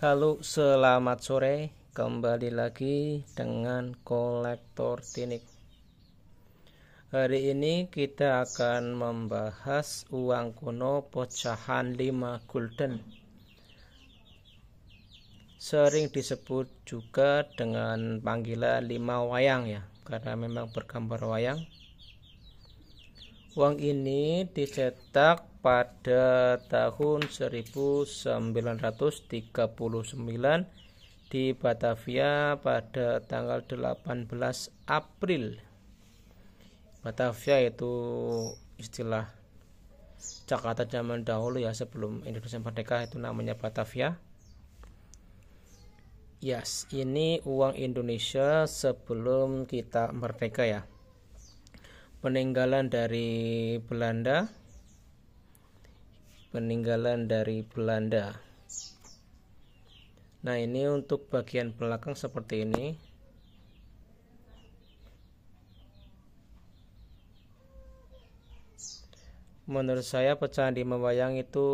Halo, selamat sore. Kembali lagi dengan kolektor tinik. Hari ini kita akan membahas uang kuno pecahan 5 gulden. Sering disebut juga dengan panggilan 5 wayang ya, karena memang bergambar wayang. Uang ini dicetak pada tahun 1939 di Batavia pada tanggal 18 April. Batavia itu istilah Jakarta zaman dahulu ya sebelum Indonesia merdeka itu namanya Batavia. Yes, ini uang Indonesia sebelum kita merdeka ya peninggalan dari Belanda peninggalan dari Belanda nah ini untuk bagian belakang seperti ini menurut saya pecahan di mewayang itu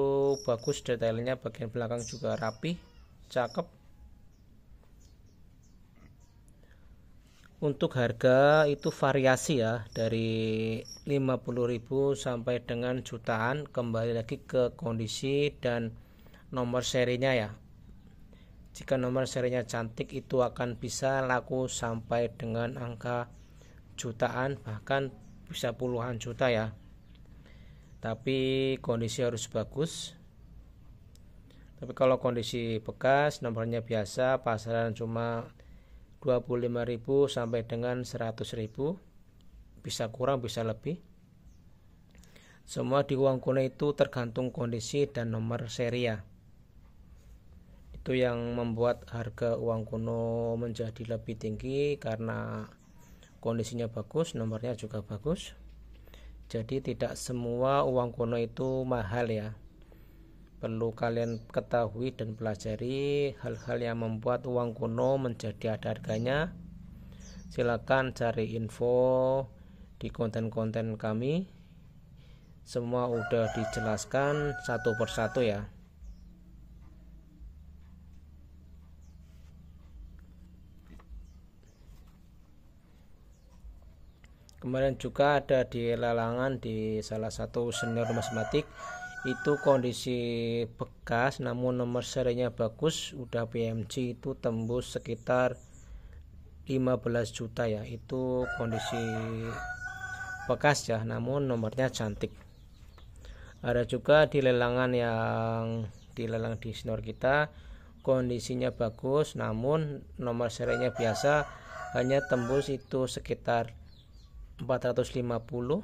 bagus detailnya bagian belakang juga rapi cakep untuk harga itu variasi ya dari 50.000 sampai dengan jutaan kembali lagi ke kondisi dan nomor serinya ya jika nomor serinya cantik itu akan bisa laku sampai dengan angka jutaan bahkan bisa puluhan juta ya tapi kondisi harus bagus tapi kalau kondisi bekas nomornya biasa pasaran cuma 25.000 sampai dengan 100.000 bisa kurang bisa lebih semua di uang kuno itu tergantung kondisi dan nomor seri ya itu yang membuat harga uang kuno menjadi lebih tinggi karena kondisinya bagus nomornya juga bagus jadi tidak semua uang kuno itu mahal ya perlu kalian ketahui dan pelajari hal-hal yang membuat uang kuno menjadi ada harganya silakan cari info di konten-konten kami semua udah dijelaskan satu persatu ya kemarin juga ada di lelangan di salah satu senior matematik itu kondisi bekas namun nomor serinya bagus udah PMC itu tembus sekitar 15 juta ya itu kondisi bekas ya namun nomornya cantik ada juga di lelangan yang di lelang di snor kita kondisinya bagus namun nomor serinya biasa hanya tembus itu sekitar 450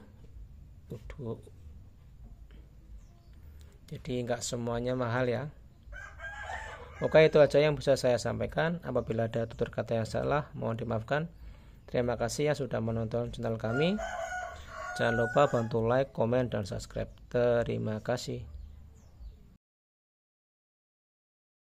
jadi nggak semuanya mahal ya. Oke itu aja yang bisa saya sampaikan. Apabila ada tutur kata yang salah, mohon dimaafkan. Terima kasih yang sudah menonton channel kami. Jangan lupa bantu like, komen, dan subscribe. Terima kasih.